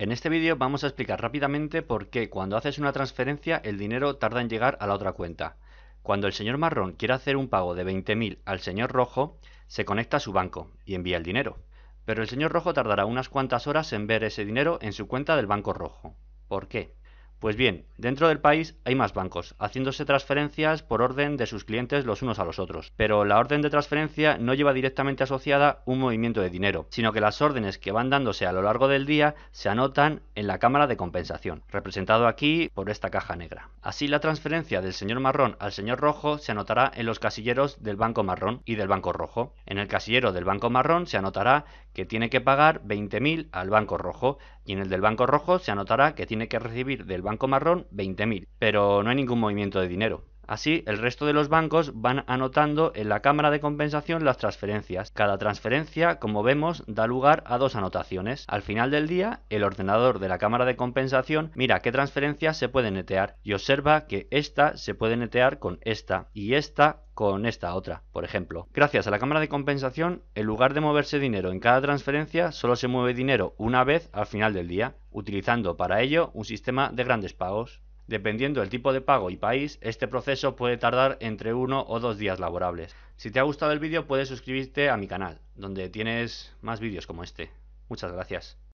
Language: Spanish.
En este vídeo vamos a explicar rápidamente por qué cuando haces una transferencia el dinero tarda en llegar a la otra cuenta. Cuando el señor marrón quiere hacer un pago de 20.000 al señor rojo, se conecta a su banco y envía el dinero. Pero el señor rojo tardará unas cuantas horas en ver ese dinero en su cuenta del banco rojo. ¿Por qué? Pues bien, dentro del país hay más bancos, haciéndose transferencias por orden de sus clientes los unos a los otros, pero la orden de transferencia no lleva directamente asociada un movimiento de dinero, sino que las órdenes que van dándose a lo largo del día se anotan en la cámara de compensación, representado aquí por esta caja negra. Así la transferencia del señor marrón al señor rojo se anotará en los casilleros del banco marrón y del banco rojo. En el casillero del banco marrón se anotará que tiene que pagar 20.000 al banco rojo, y en el del banco rojo se anotará que tiene que recibir del banco marrón 20.000, pero no hay ningún movimiento de dinero. Así, el resto de los bancos van anotando en la cámara de compensación las transferencias. Cada transferencia, como vemos, da lugar a dos anotaciones. Al final del día, el ordenador de la cámara de compensación mira qué transferencias se pueden netear y observa que esta se puede netear con esta y esta con esta otra, por ejemplo. Gracias a la cámara de compensación, en lugar de moverse dinero en cada transferencia, solo se mueve dinero una vez al final del día, utilizando para ello un sistema de grandes pagos. Dependiendo del tipo de pago y país, este proceso puede tardar entre uno o dos días laborables. Si te ha gustado el vídeo puedes suscribirte a mi canal, donde tienes más vídeos como este. Muchas gracias.